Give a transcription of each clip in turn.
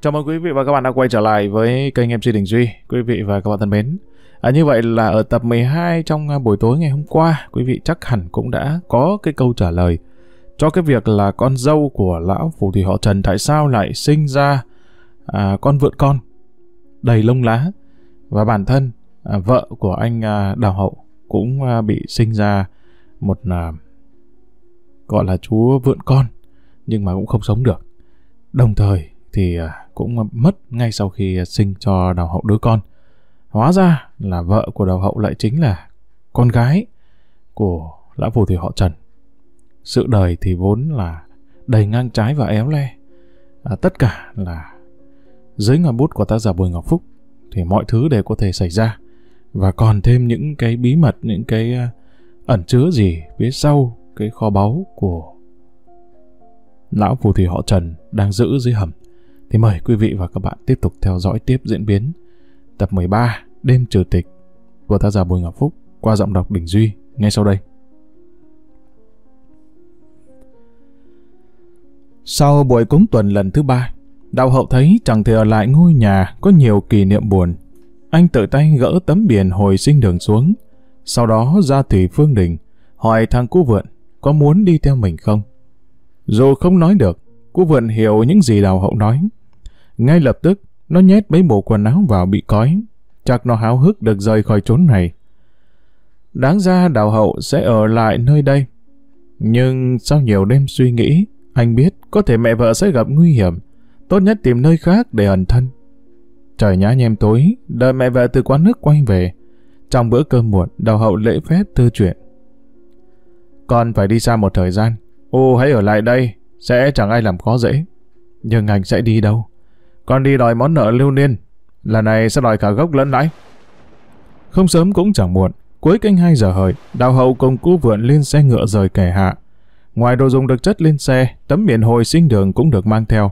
Chào mừng quý vị và các bạn đã quay trở lại với kênh MC Đình Duy. Quý vị và các bạn thân mến, à, như vậy là ở tập 12 trong à, buổi tối ngày hôm qua, quý vị chắc hẳn cũng đã có cái câu trả lời cho cái việc là con dâu của lão phù thủy họ Trần tại sao lại sinh ra à, con vượn con đầy lông lá và bản thân à, vợ của anh à, Đào Hậu cũng à, bị sinh ra một à, gọi là chú vượn con nhưng mà cũng không sống được. Đồng thời thì à, cũng mất ngay sau khi sinh cho đào hậu đứa con. Hóa ra là vợ của đào hậu lại chính là con gái của lão phù thủy họ Trần. Sự đời thì vốn là đầy ngang trái và éo le. À, tất cả là dưới ngòi bút của tác giả Bùi Ngọc Phúc thì mọi thứ đều có thể xảy ra và còn thêm những cái bí mật, những cái à, ẩn chứa gì phía sau cái kho báu của lão phù thủy họ Trần đang giữ dưới hầm thì mời quý vị và các bạn tiếp tục theo dõi tiếp diễn biến tập 13 Đêm Trừ Tịch của tác giả Bùi Ngọc Phúc qua giọng đọc Đình Duy ngay sau đây. Sau buổi cúng tuần lần thứ ba, đạo hậu thấy chẳng thể ở lại ngôi nhà có nhiều kỷ niệm buồn. Anh tự tay gỡ tấm biển hồi sinh đường xuống, sau đó ra thủy phương đình, hỏi thằng Cú vượn có muốn đi theo mình không. Dù không nói được, Cú vượn hiểu những gì đào hậu nói, ngay lập tức, nó nhét mấy bộ quần áo vào bị cói. Chắc nó háo hức được rời khỏi chốn này. Đáng ra đào hậu sẽ ở lại nơi đây. Nhưng sau nhiều đêm suy nghĩ, anh biết có thể mẹ vợ sẽ gặp nguy hiểm. Tốt nhất tìm nơi khác để ẩn thân. Trời nhá nhem tối, đợi mẹ vợ từ quán nước quay về. Trong bữa cơm muộn, đào hậu lễ phép tư chuyện. Con phải đi xa một thời gian. Ô hãy ở lại đây, sẽ chẳng ai làm khó dễ. Nhưng anh sẽ đi đâu? Con đi đòi món nợ lưu niên, lần này sẽ đòi cả gốc lẫn lãi. Không sớm cũng chẳng muộn, cuối canh 2 giờ hợi, đào hậu cùng cú vượn lên xe ngựa rời kẻ hạ. Ngoài đồ dùng được chất lên xe, tấm miệng hồi sinh đường cũng được mang theo.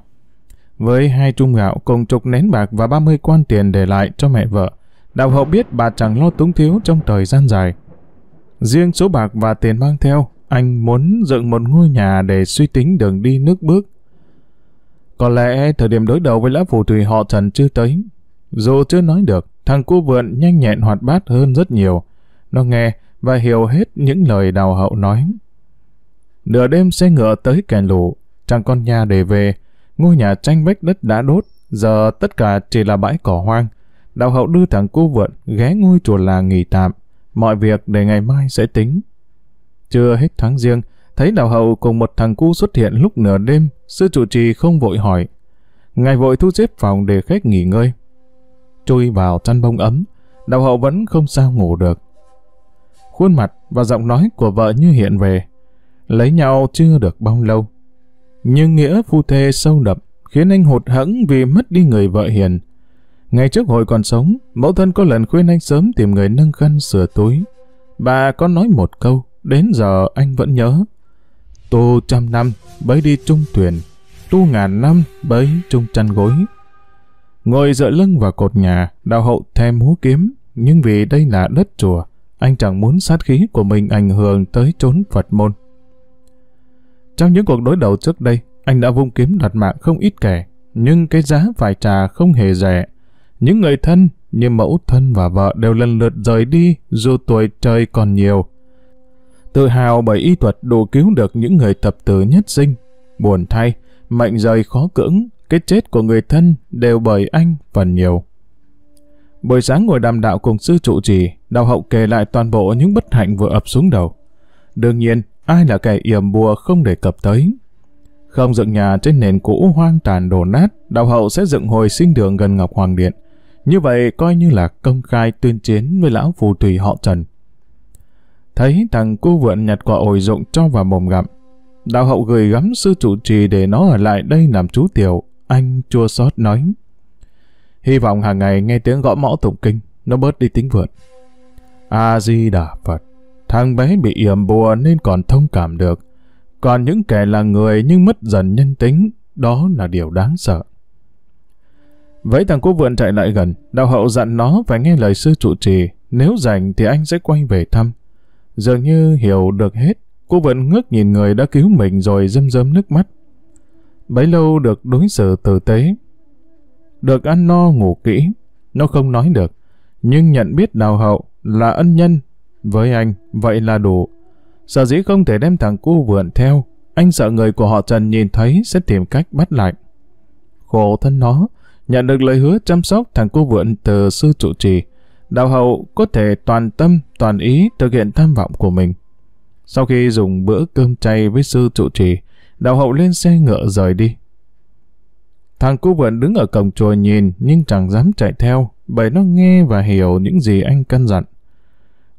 Với hai chung gạo cùng chục nén bạc và 30 quan tiền để lại cho mẹ vợ, đào hậu biết bà chẳng lo túng thiếu trong thời gian dài. Riêng số bạc và tiền mang theo, anh muốn dựng một ngôi nhà để suy tính đường đi nước bước có lẽ thời điểm đối đầu với lão phù thủy họ Trần chưa tới. Dù chưa nói được, thằng cu vượn nhanh nhẹn hoạt bát hơn rất nhiều. Nó nghe và hiểu hết những lời đào hậu nói. Nửa đêm xe ngựa tới kèn lù, chàng con nhà để về. Ngôi nhà tranh vách đất đã đốt, giờ tất cả chỉ là bãi cỏ hoang. Đào hậu đưa thằng cu vượn ghé ngôi chùa làng nghỉ tạm. Mọi việc để ngày mai sẽ tính. Chưa hết tháng riêng, Thấy đạo hậu cùng một thằng cu xuất hiện lúc nửa đêm, sư trụ trì không vội hỏi. Ngài vội thu xếp phòng để khách nghỉ ngơi. Chui vào chăn bông ấm, đạo hậu vẫn không sao ngủ được. Khuôn mặt và giọng nói của vợ như hiện về. Lấy nhau chưa được bao lâu. Nhưng nghĩa phu thê sâu đậm, khiến anh hụt hẫng vì mất đi người vợ hiền. Ngày trước hồi còn sống, mẫu thân có lần khuyên anh sớm tìm người nâng khăn sửa túi. Bà có nói một câu, đến giờ anh vẫn nhớ tu trăm năm bấy đi chung thuyền, tu ngàn năm bấy chung chăn gối. Ngồi dựa lưng vào cột nhà, đào hậu thèm múa kiếm, nhưng vì đây là đất chùa, anh chẳng muốn sát khí của mình ảnh hưởng tới chốn Phật môn. Trong những cuộc đối đầu trước đây, anh đã vung kiếm đặt mạng không ít kẻ, nhưng cái giá phải trả không hề rẻ. Những người thân như mẫu thân và vợ đều lần lượt rời đi dù tuổi trời còn nhiều. Tự hào bởi y thuật đồ cứu được những người thập tử nhất sinh. Buồn thay, mệnh rời khó cưỡng, cái chết của người thân đều bởi anh phần nhiều. Buổi sáng ngồi đàm đạo cùng sư trụ trì, đạo hậu kể lại toàn bộ những bất hạnh vừa ập xuống đầu. Đương nhiên, ai là kẻ yểm bùa không đề cập tới. Không dựng nhà trên nền cũ hoang tàn đổ nát, đạo hậu sẽ dựng hồi sinh đường gần Ngọc Hoàng Điện. Như vậy coi như là công khai tuyên chiến với lão phù thủy họ Trần. Thấy thằng cu vượn nhặt quả ổi rụng cho vào mồm gặm. Đạo hậu gửi gắm sư chủ trì để nó ở lại đây làm chú tiểu. Anh chua xót nói. Hy vọng hàng ngày nghe tiếng gõ mõ tụng kinh, nó bớt đi tính vượn. A-di-đà Phật. Thằng bé bị yểm bùa nên còn thông cảm được. Còn những kẻ là người nhưng mất dần nhân tính, đó là điều đáng sợ. Vậy thằng cô vượn chạy lại gần, đạo hậu dặn nó phải nghe lời sư trụ trì, nếu rảnh thì anh sẽ quay về thăm. Dường như hiểu được hết, cô vẫn ngước nhìn người đã cứu mình rồi rơm rơm nước mắt. Bấy lâu được đối xử tử tế, được ăn no ngủ kỹ, nó không nói được, nhưng nhận biết đào hậu là ân nhân, với anh vậy là đủ. Sở dĩ không thể đem thằng cu vượn theo, anh sợ người của họ Trần nhìn thấy sẽ tìm cách bắt lại. Khổ thân nó, nhận được lời hứa chăm sóc thằng cô vượn từ sư trụ trì, đạo hậu có thể toàn tâm, toàn ý thực hiện tham vọng của mình. Sau khi dùng bữa cơm chay với sư trụ trì, đạo hậu lên xe ngựa rời đi. Thằng cu vượn đứng ở cổng chùa nhìn nhưng chẳng dám chạy theo bởi nó nghe và hiểu những gì anh căn dặn.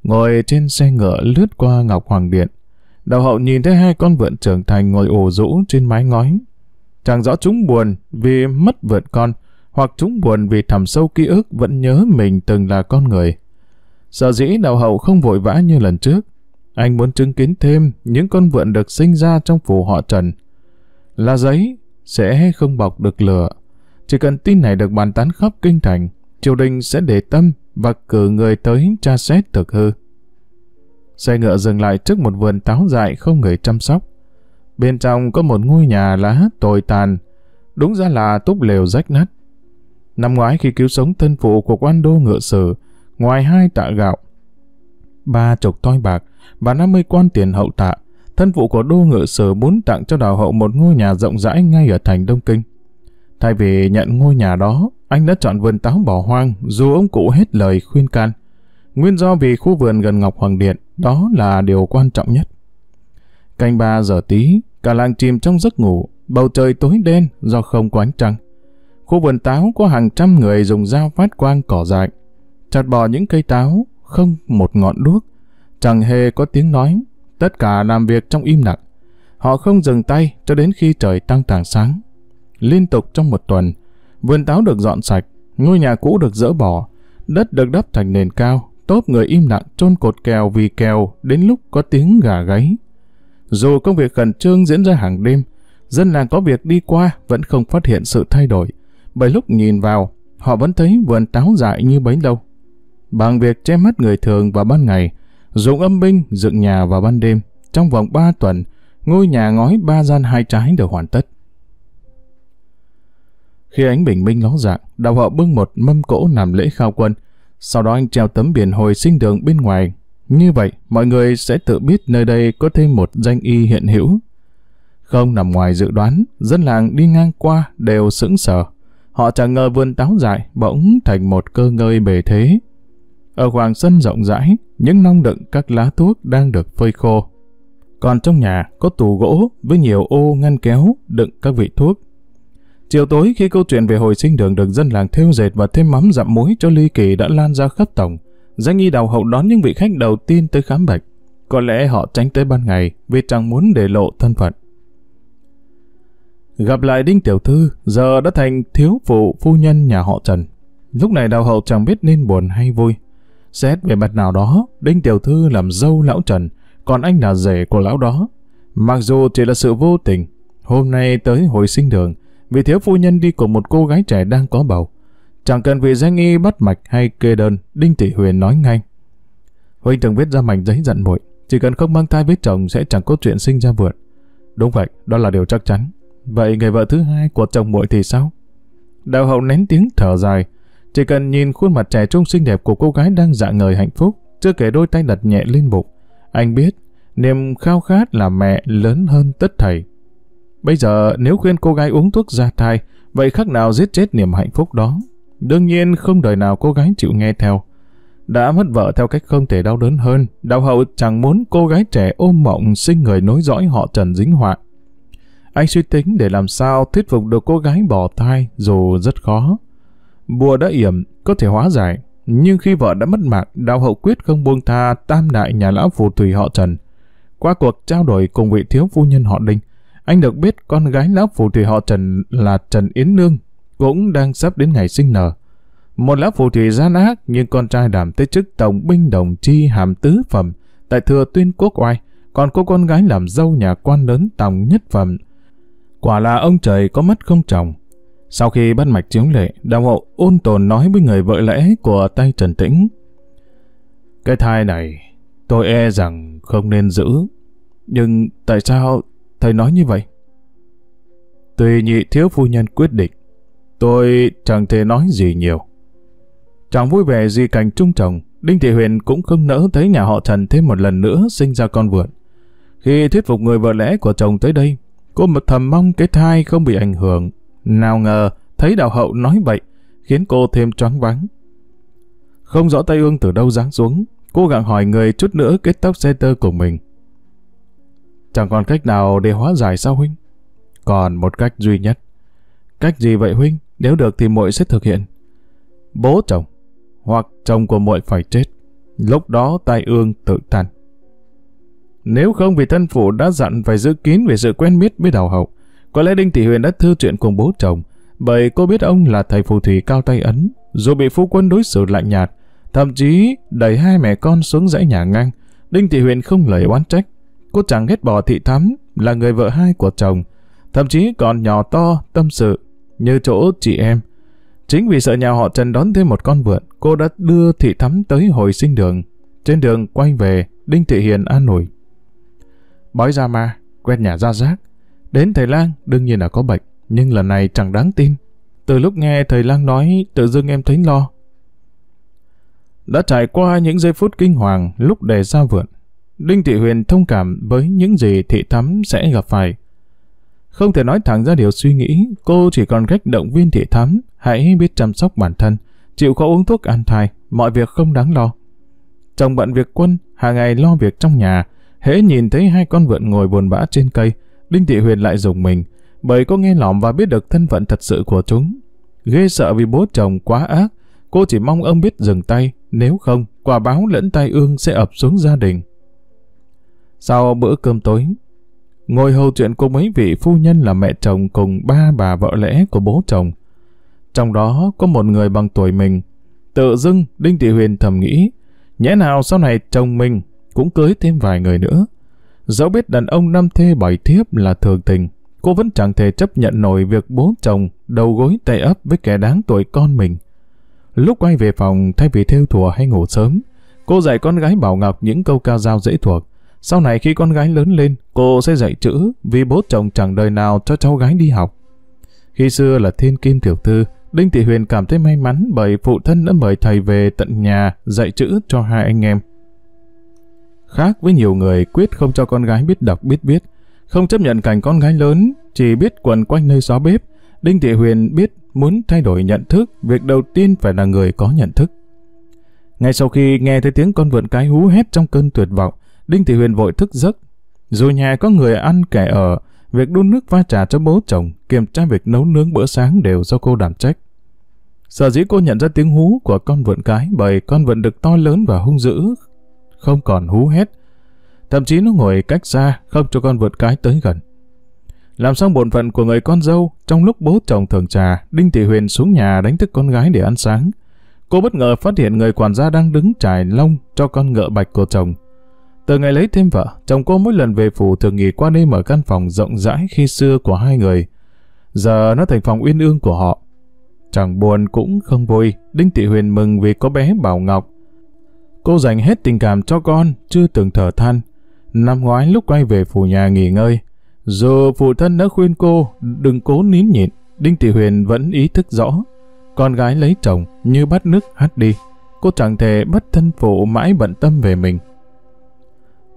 Ngồi trên xe ngựa lướt qua Ngọc Hoàng Điện, đạo hậu nhìn thấy hai con vượn trưởng thành ngồi ổ rũ trên mái ngói. Chẳng rõ chúng buồn vì mất vượn con, hoặc chúng buồn vì thẳm sâu ký ức vẫn nhớ mình từng là con người. sợ dĩ đào hậu không vội vã như lần trước, anh muốn chứng kiến thêm những con vượn được sinh ra trong phủ họ Trần. Là giấy sẽ không bọc được lửa. Chỉ cần tin này được bàn tán khắp kinh thành, triều đình sẽ để tâm và cử người tới tra xét thực hư. Xe ngựa dừng lại trước một vườn táo dại không người chăm sóc. Bên trong có một ngôi nhà lá tồi tàn, đúng ra là túp lều rách nát. Năm ngoái khi cứu sống thân phụ của quan đô ngựa sử, ngoài hai tạ gạo, ba chục toi bạc và 50 quan tiền hậu tạ, thân phụ của đô ngựa sử muốn tặng cho đào hậu một ngôi nhà rộng rãi ngay ở thành Đông Kinh. Thay vì nhận ngôi nhà đó, anh đã chọn vườn táo bỏ hoang dù ông cụ hết lời khuyên can. Nguyên do vì khu vườn gần Ngọc Hoàng Điện, đó là điều quan trọng nhất. Canh ba giờ tí, cả làng chìm trong giấc ngủ, bầu trời tối đen do không có ánh trăng. Khu vườn táo có hàng trăm người dùng dao phát quang cỏ dại, chặt bỏ những cây táo, không một ngọn đuốc, chẳng hề có tiếng nói, tất cả làm việc trong im lặng. Họ không dừng tay cho đến khi trời tăng tảng sáng. Liên tục trong một tuần, vườn táo được dọn sạch, ngôi nhà cũ được dỡ bỏ, đất được đắp thành nền cao, tốp người im lặng chôn cột kèo vì kèo đến lúc có tiếng gà gáy. Dù công việc khẩn trương diễn ra hàng đêm, dân làng có việc đi qua vẫn không phát hiện sự thay đổi bởi lúc nhìn vào, họ vẫn thấy vườn táo dại như bấy lâu. Bằng việc che mắt người thường vào ban ngày, dùng âm binh dựng nhà vào ban đêm, trong vòng 3 tuần, ngôi nhà ngói ba gian hai trái được hoàn tất. Khi ánh bình minh ló dạng, đạo họ bưng một mâm cỗ làm lễ khao quân, sau đó anh treo tấm biển hồi sinh đường bên ngoài. Như vậy, mọi người sẽ tự biết nơi đây có thêm một danh y hiện hữu. Không nằm ngoài dự đoán, dân làng đi ngang qua đều sững sờ. Họ chẳng ngờ vườn táo dài bỗng thành một cơ ngơi bề thế. Ở khoảng sân rộng rãi, những nong đựng các lá thuốc đang được phơi khô. Còn trong nhà có tủ gỗ với nhiều ô ngăn kéo đựng các vị thuốc. Chiều tối khi câu chuyện về hồi sinh đường được dân làng thêu dệt và thêm mắm dặm muối cho ly kỳ đã lan ra khắp tổng, danh y đào hậu đón những vị khách đầu tiên tới khám bệnh. Có lẽ họ tránh tới ban ngày vì chẳng muốn để lộ thân phận. Gặp lại Đinh Tiểu Thư, giờ đã thành thiếu phụ phu nhân nhà họ Trần. Lúc này đào hậu chẳng biết nên buồn hay vui. Xét về mặt nào đó, Đinh Tiểu Thư làm dâu lão Trần, còn anh là rể của lão đó. Mặc dù chỉ là sự vô tình, hôm nay tới hồi sinh đường, vì thiếu phu nhân đi cùng một cô gái trẻ đang có bầu. Chẳng cần vì danh y bắt mạch hay kê đơn, Đinh tỷ Huyền nói ngay. Huynh từng viết ra mảnh giấy giận bội chỉ cần không mang thai với chồng sẽ chẳng có chuyện sinh ra vượt. Đúng vậy, đó là điều chắc chắn. Vậy người vợ thứ hai của chồng muội thì sao? Đào hậu nén tiếng thở dài. Chỉ cần nhìn khuôn mặt trẻ trung xinh đẹp của cô gái đang dạng ngời hạnh phúc, chưa kể đôi tay đặt nhẹ lên bụng. Anh biết, niềm khao khát là mẹ lớn hơn tất thầy. Bây giờ nếu khuyên cô gái uống thuốc ra thai, vậy khắc nào giết chết niềm hạnh phúc đó? Đương nhiên không đời nào cô gái chịu nghe theo. Đã mất vợ theo cách không thể đau đớn hơn, đào hậu chẳng muốn cô gái trẻ ôm mộng sinh người nối dõi họ Trần Dính Hoạn. Anh suy tính để làm sao thuyết phục được cô gái bỏ thai dù rất khó. Bùa đã yểm, có thể hóa giải, nhưng khi vợ đã mất mạng, đạo hậu quyết không buông tha tam đại nhà lão phù thủy họ Trần. Qua cuộc trao đổi cùng vị thiếu phu nhân họ Đinh, anh được biết con gái lão phù thủy họ Trần là Trần Yến Nương, cũng đang sắp đến ngày sinh nở. Một lão phù thủy gian ác nhưng con trai đảm tới chức tổng binh đồng chi hàm tứ phẩm tại thừa tuyên quốc oai, còn cô con gái làm dâu nhà quan lớn tòng nhất phẩm Quả là ông trời có mắt không chồng. Sau khi bắt mạch chiếu lệ, đạo hộ ôn tồn nói với người vợ lẽ của tay Trần Tĩnh. Cái thai này, tôi e rằng không nên giữ. Nhưng tại sao thầy nói như vậy? Tùy nhị thiếu phu nhân quyết định, tôi chẳng thể nói gì nhiều. Chẳng vui vẻ gì cảnh trung chồng, Đinh Thị Huyền cũng không nỡ thấy nhà họ Trần thêm một lần nữa sinh ra con vượn. Khi thuyết phục người vợ lẽ của chồng tới đây, Cô một thầm mong cái thai không bị ảnh hưởng. Nào ngờ, thấy đạo hậu nói vậy, khiến cô thêm choáng váng. Không rõ tay ương từ đâu giáng xuống, cô gặng hỏi người chút nữa kết tóc tơ của mình. Chẳng còn cách nào để hóa giải sao huynh? Còn một cách duy nhất. Cách gì vậy huynh? Nếu được thì muội sẽ thực hiện. Bố chồng, hoặc chồng của muội phải chết. Lúc đó tai ương tự tàn. Nếu không vì thân phụ đã dặn phải giữ kín về sự quen biết với đào hậu, có lẽ Đinh Thị Huyền đã thư chuyện cùng bố chồng, bởi cô biết ông là thầy phù thủy cao tay ấn, dù bị phu quân đối xử lạnh nhạt, thậm chí đẩy hai mẹ con xuống dãy nhà ngang. Đinh Thị Huyền không lời oán trách, cô chẳng ghét bỏ thị thắm là người vợ hai của chồng, thậm chí còn nhỏ to, tâm sự, như chỗ chị em. Chính vì sợ nhà họ Trần đón thêm một con vượn, cô đã đưa thị thắm tới hồi sinh đường. Trên đường quay về, Đinh Thị Hiền an ủi bói ra ma, quét nhà ra rác. Đến thầy lang đương nhiên là có bệnh, nhưng lần này chẳng đáng tin. Từ lúc nghe thầy lang nói, tự dưng em thấy lo. Đã trải qua những giây phút kinh hoàng lúc đề ra vượn, Đinh Thị Huyền thông cảm với những gì thị thắm sẽ gặp phải. Không thể nói thẳng ra điều suy nghĩ, cô chỉ còn cách động viên thị thắm, hãy biết chăm sóc bản thân, chịu khó uống thuốc an thai, mọi việc không đáng lo. Chồng bận việc quân, hàng ngày lo việc trong nhà, Hễ nhìn thấy hai con vượn ngồi buồn bã trên cây, Đinh Thị Huyền lại dùng mình, bởi có nghe lỏm và biết được thân phận thật sự của chúng. Ghê sợ vì bố chồng quá ác, cô chỉ mong ông biết dừng tay, nếu không, quả báo lẫn tai ương sẽ ập xuống gia đình. Sau bữa cơm tối, ngồi hầu chuyện cô mấy vị phu nhân là mẹ chồng cùng ba bà vợ lẽ của bố chồng. Trong đó có một người bằng tuổi mình. Tự dưng, Đinh Thị Huyền thầm nghĩ, nhẽ nào sau này chồng mình cũng cưới thêm vài người nữa. Dẫu biết đàn ông năm thê bảy thiếp là thường tình, cô vẫn chẳng thể chấp nhận nổi việc bố chồng đầu gối tay ấp với kẻ đáng tuổi con mình. Lúc quay về phòng thay vì theo thùa hay ngủ sớm, cô dạy con gái Bảo Ngọc những câu ca dao dễ thuộc. Sau này khi con gái lớn lên, cô sẽ dạy chữ vì bố chồng chẳng đời nào cho cháu gái đi học. Khi xưa là thiên kim tiểu thư, Đinh Thị Huyền cảm thấy may mắn bởi phụ thân đã mời thầy về tận nhà dạy chữ cho hai anh em. Khác với nhiều người quyết không cho con gái biết đọc biết viết, không chấp nhận cảnh con gái lớn, chỉ biết quần quanh nơi xó bếp, Đinh Thị Huyền biết muốn thay đổi nhận thức, việc đầu tiên phải là người có nhận thức. Ngay sau khi nghe thấy tiếng con vượn cái hú hét trong cơn tuyệt vọng, Đinh Thị Huyền vội thức giấc. Dù nhà có người ăn kẻ ở, việc đun nước pha trà cho bố chồng, kiểm tra việc nấu nướng bữa sáng đều do cô đảm trách. Sở dĩ cô nhận ra tiếng hú của con vượn cái bởi con vượn được to lớn và hung dữ, không còn hú hét. Thậm chí nó ngồi cách xa, không cho con vượt cái tới gần. Làm xong bổn phận của người con dâu, trong lúc bố chồng thường trà, Đinh Thị Huyền xuống nhà đánh thức con gái để ăn sáng. Cô bất ngờ phát hiện người quản gia đang đứng trải lông cho con ngựa bạch của chồng. Từ ngày lấy thêm vợ, chồng cô mỗi lần về phủ thường nghỉ qua đêm ở căn phòng rộng rãi khi xưa của hai người. Giờ nó thành phòng uyên ương của họ. Chẳng buồn cũng không vui, Đinh Thị Huyền mừng vì có bé Bảo Ngọc Cô dành hết tình cảm cho con, chưa từng thở than. Năm ngoái lúc quay về phủ nhà nghỉ ngơi, dù phụ thân đã khuyên cô đừng cố nín nhịn, Đinh Thị Huyền vẫn ý thức rõ. Con gái lấy chồng như bắt nước hát đi. Cô chẳng thể bất thân phụ mãi bận tâm về mình.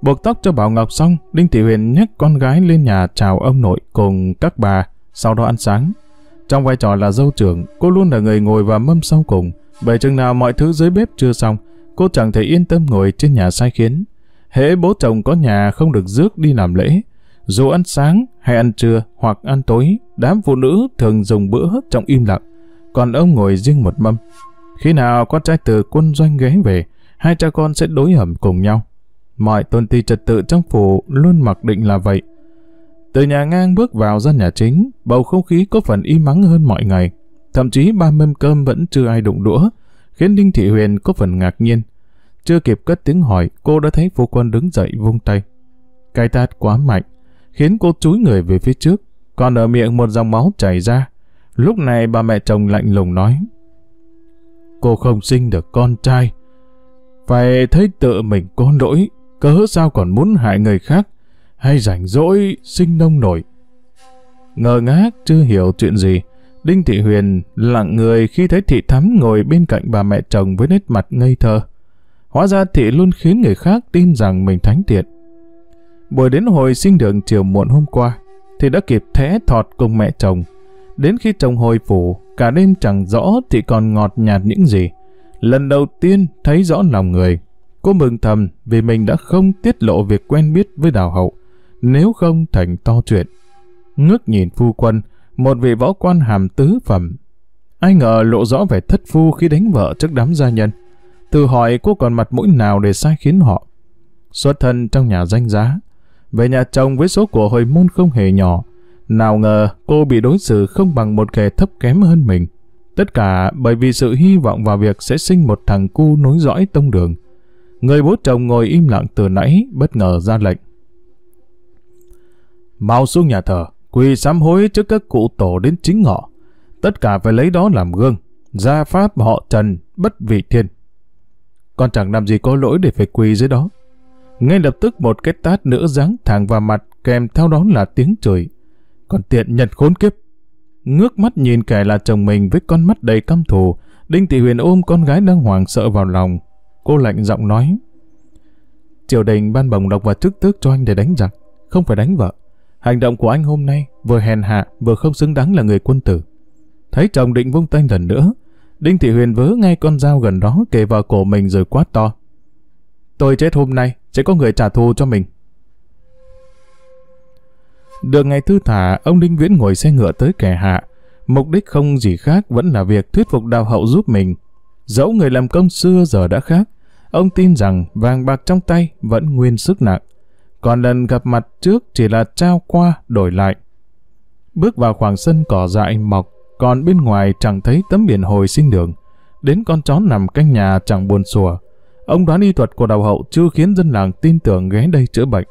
Buộc tóc cho Bảo Ngọc xong, Đinh Thị Huyền nhắc con gái lên nhà chào ông nội cùng các bà, sau đó ăn sáng. Trong vai trò là dâu trưởng, cô luôn là người ngồi và mâm sau cùng. Bởi chừng nào mọi thứ dưới bếp chưa xong, cô chẳng thể yên tâm ngồi trên nhà sai khiến. Hễ bố chồng có nhà không được rước đi làm lễ, dù ăn sáng hay ăn trưa hoặc ăn tối, đám phụ nữ thường dùng bữa trong im lặng, còn ông ngồi riêng một mâm. Khi nào con trai từ quân doanh ghé về, hai cha con sẽ đối hầm cùng nhau. Mọi tôn ti trật tự trong phủ luôn mặc định là vậy. Từ nhà ngang bước vào ra nhà chính, bầu không khí có phần im mắng hơn mọi ngày. Thậm chí ba mâm cơm vẫn chưa ai đụng đũa, khiến Đinh Thị Huyền có phần ngạc nhiên. Chưa kịp cất tiếng hỏi, cô đã thấy phu quân đứng dậy vung tay. Cái tát quá mạnh, khiến cô chúi người về phía trước, còn ở miệng một dòng máu chảy ra. Lúc này bà mẹ chồng lạnh lùng nói, Cô không sinh được con trai, phải thấy tự mình có lỗi, cớ sao còn muốn hại người khác, hay rảnh rỗi sinh nông nổi. Ngờ ngác chưa hiểu chuyện gì, Đinh Thị Huyền lặng người khi thấy thị thắm ngồi bên cạnh bà mẹ chồng với nét mặt ngây thơ. Hóa ra thị luôn khiến người khác tin rằng mình thánh thiện. Buổi đến hồi sinh đường chiều muộn hôm qua, thì đã kịp thẽ thọt cùng mẹ chồng. Đến khi chồng hồi phủ, cả đêm chẳng rõ Thị còn ngọt nhạt những gì. Lần đầu tiên thấy rõ lòng người. Cô mừng thầm vì mình đã không tiết lộ việc quen biết với đào hậu, nếu không thành to chuyện. Ngước nhìn phu quân, một vị võ quan hàm tứ phẩm. Ai ngờ lộ rõ vẻ thất phu khi đánh vợ trước đám gia nhân. Từ hỏi cô còn mặt mũi nào để sai khiến họ. Xuất thân trong nhà danh giá. Về nhà chồng với số của hồi môn không hề nhỏ. Nào ngờ cô bị đối xử không bằng một kẻ thấp kém hơn mình. Tất cả bởi vì sự hy vọng vào việc sẽ sinh một thằng cu nối dõi tông đường. Người bố chồng ngồi im lặng từ nãy bất ngờ ra lệnh. Mau xuống nhà thờ, quỳ sám hối trước các cụ tổ đến chính họ. Tất cả phải lấy đó làm gương, gia pháp họ trần, bất vị thiên. Con chẳng làm gì có lỗi để phải quỳ dưới đó. Ngay lập tức một cái tát nữa giáng thẳng vào mặt kèm theo đó là tiếng chửi. Còn tiện nhật khốn kiếp. Ngước mắt nhìn kẻ là chồng mình với con mắt đầy căm thù, Đinh Thị Huyền ôm con gái đang hoảng sợ vào lòng. Cô lạnh giọng nói. Triều đình ban bổng độc và chức tước cho anh để đánh giặc, không phải đánh vợ. Hành động của anh hôm nay vừa hèn hạ vừa không xứng đáng là người quân tử. Thấy chồng định vung tay lần nữa, Đinh Thị Huyền vớ ngay con dao gần đó kề vào cổ mình rồi quát to. Tôi chết hôm nay, sẽ có người trả thù cho mình. Được ngày thư thả, ông Đinh Viễn ngồi xe ngựa tới kẻ hạ. Mục đích không gì khác vẫn là việc thuyết phục đào hậu giúp mình. Dẫu người làm công xưa giờ đã khác, ông tin rằng vàng bạc trong tay vẫn nguyên sức nặng còn lần gặp mặt trước chỉ là trao qua đổi lại. Bước vào khoảng sân cỏ dại mọc, còn bên ngoài chẳng thấy tấm biển hồi sinh đường. Đến con chó nằm canh nhà chẳng buồn sủa. Ông đoán y thuật của đầu hậu chưa khiến dân làng tin tưởng ghé đây chữa bệnh.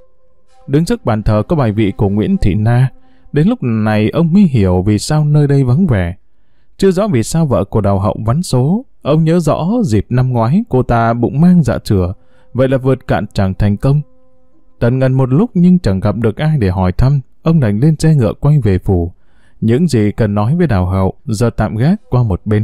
Đứng trước bàn thờ có bài vị của Nguyễn Thị Na. Đến lúc này ông mới hiểu vì sao nơi đây vắng vẻ. Chưa rõ vì sao vợ của đào hậu vắn số, ông nhớ rõ dịp năm ngoái cô ta bụng mang dạ chửa, vậy là vượt cạn chẳng thành công Tần ngần một lúc nhưng chẳng gặp được ai để hỏi thăm, ông đành lên xe ngựa quay về phủ. Những gì cần nói với đào hậu giờ tạm gác qua một bên.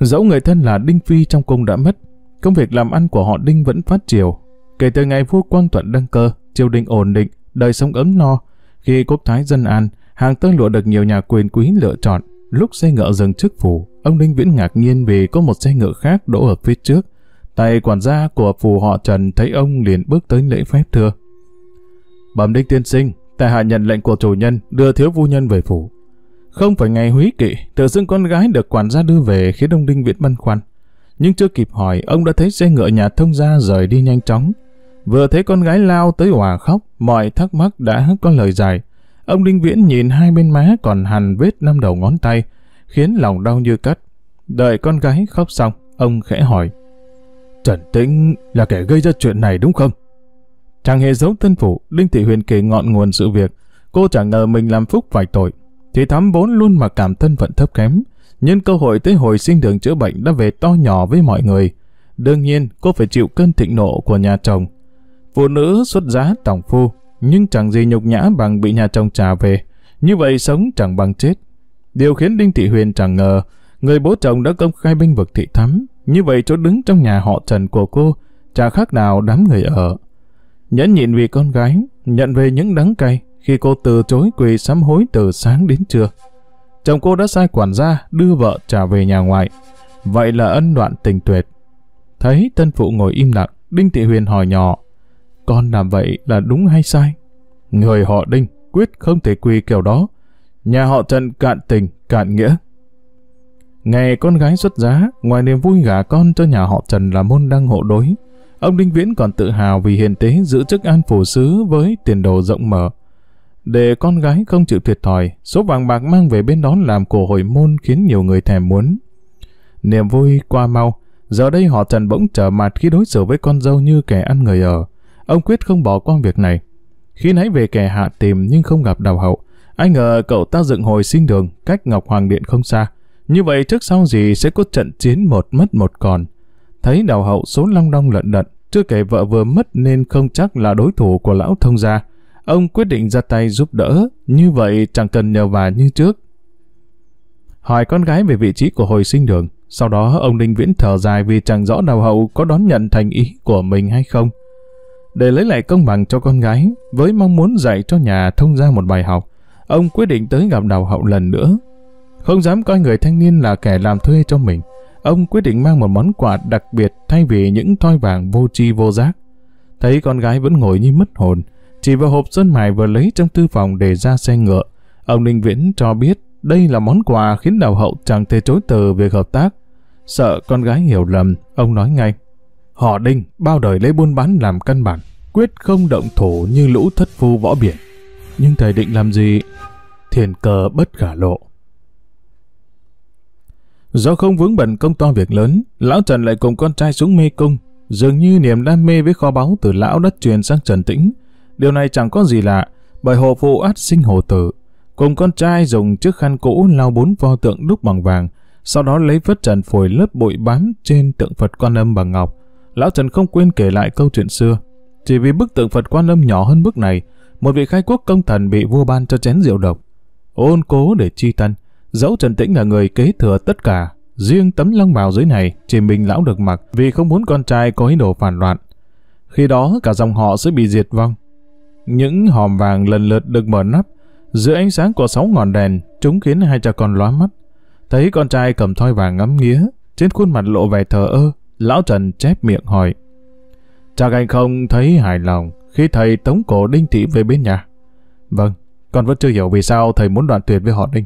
Dẫu người thân là Đinh Phi trong cung đã mất, công việc làm ăn của họ Đinh vẫn phát triều. Kể từ ngày vua Quang Thuận đăng cơ, triều đình ổn định, đời sống ấm no. Khi quốc thái dân an, hàng tơ lụa được nhiều nhà quyền quý lựa chọn. Lúc xe ngựa dừng trước phủ, ông Đinh Viễn ngạc nhiên vì có một xe ngựa khác đổ ở phía trước. Tay quản gia của phù họ Trần thấy ông liền bước tới lễ phép thưa. Bẩm đích tiên sinh, tại hạ nhận lệnh của chủ nhân đưa thiếu phu nhân về phủ. Không phải ngày húy kỵ, tự dưng con gái được quản gia đưa về khiến đông đinh viện băn khoăn. Nhưng chưa kịp hỏi, ông đã thấy xe ngựa nhà thông gia rời đi nhanh chóng. Vừa thấy con gái lao tới hòa khóc, mọi thắc mắc đã có lời giải. Ông Đinh Viễn nhìn hai bên má còn hằn vết năm đầu ngón tay, khiến lòng đau như cắt. Đợi con gái khóc xong, ông khẽ hỏi. Trần Tĩnh là kẻ gây ra chuyện này đúng không? Chẳng hề giấu thân phụ, Đinh Thị Huyền kể ngọn nguồn sự việc. Cô chẳng ngờ mình làm phúc phải tội. Thì thám vốn luôn mà cảm thân phận thấp kém. Nhưng cơ hội tới hồi sinh đường chữa bệnh đã về to nhỏ với mọi người. Đương nhiên, cô phải chịu cơn thịnh nộ của nhà chồng. Phụ nữ xuất giá tổng phu, nhưng chẳng gì nhục nhã bằng bị nhà chồng trả về. Như vậy sống chẳng bằng chết. Điều khiến Đinh Thị Huyền chẳng ngờ, người bố chồng đã công khai binh vực thị thắm, như vậy chỗ đứng trong nhà họ Trần của cô chả khác nào đám người ở. Nhẫn nhịn vì con gái, nhận về những đắng cay khi cô từ chối quỳ sám hối từ sáng đến trưa. Chồng cô đã sai quản gia đưa vợ trả về nhà ngoại. Vậy là ân đoạn tình tuyệt. Thấy tân phụ ngồi im lặng, Đinh Thị Huyền hỏi nhỏ, con làm vậy là đúng hay sai? Người họ Đinh quyết không thể quỳ kiểu đó. Nhà họ Trần cạn tình, cạn nghĩa. Ngày con gái xuất giá, ngoài niềm vui gả con cho nhà họ Trần là môn đăng hộ đối, ông Đinh Viễn còn tự hào vì hiện tế giữ chức an phủ sứ với tiền đồ rộng mở. Để con gái không chịu thiệt thòi, số vàng bạc mang về bên đó làm cổ hồi môn khiến nhiều người thèm muốn. Niềm vui qua mau, giờ đây họ Trần bỗng trở mặt khi đối xử với con dâu như kẻ ăn người ở. Ông quyết không bỏ qua việc này. Khi nãy về kẻ hạ tìm nhưng không gặp đào hậu, ai ngờ cậu ta dựng hồi sinh đường cách Ngọc Hoàng Điện không xa như vậy trước sau gì sẽ có trận chiến một mất một còn. Thấy đào hậu số long đong lận đận, chưa kể vợ vừa mất nên không chắc là đối thủ của lão thông gia. Ông quyết định ra tay giúp đỡ, như vậy chẳng cần nhờ vả như trước. Hỏi con gái về vị trí của hồi sinh đường, sau đó ông Đinh Viễn thở dài vì chẳng rõ đào hậu có đón nhận thành ý của mình hay không. Để lấy lại công bằng cho con gái, với mong muốn dạy cho nhà thông gia một bài học, ông quyết định tới gặp đào hậu lần nữa không dám coi người thanh niên là kẻ làm thuê cho mình, ông quyết định mang một món quà đặc biệt thay vì những thoi vàng vô tri vô giác. Thấy con gái vẫn ngồi như mất hồn, chỉ vào hộp sơn mài vừa lấy trong tư phòng để ra xe ngựa. Ông Ninh Viễn cho biết đây là món quà khiến đào hậu chẳng thể chối từ việc hợp tác. Sợ con gái hiểu lầm, ông nói ngay. Họ Đinh, bao đời lấy buôn bán làm căn bản, quyết không động thủ như lũ thất phu võ biển. Nhưng thầy định làm gì? Thiền cờ bất khả lộ. Do không vướng bận công to việc lớn, lão Trần lại cùng con trai xuống mê cung. Dường như niềm đam mê với kho báu từ lão đất truyền sang Trần Tĩnh. Điều này chẳng có gì lạ, bởi hồ phụ át sinh hồ tử. Cùng con trai dùng chiếc khăn cũ lau bốn pho tượng đúc bằng vàng, sau đó lấy vớt trần phổi lớp bụi bám trên tượng Phật quan âm bằng ngọc. Lão Trần không quên kể lại câu chuyện xưa. Chỉ vì bức tượng Phật quan âm nhỏ hơn bức này, một vị khai quốc công thần bị vua ban cho chén rượu độc. Ôn cố để chi tân, Dẫu Trần Tĩnh là người kế thừa tất cả, riêng tấm lăng bào dưới này chỉ mình lão được mặc vì không muốn con trai có ý đồ phản loạn. Khi đó cả dòng họ sẽ bị diệt vong. Những hòm vàng lần lượt được mở nắp, dưới ánh sáng của sáu ngọn đèn, chúng khiến hai cha con lóa mắt. Thấy con trai cầm thoi vàng ngắm nghía, trên khuôn mặt lộ vẻ thờ ơ, lão Trần chép miệng hỏi. Chắc anh không thấy hài lòng khi thầy tống cổ Đinh Thị về bên nhà. Vâng, con vẫn chưa hiểu vì sao thầy muốn đoạn tuyệt với họ Đinh.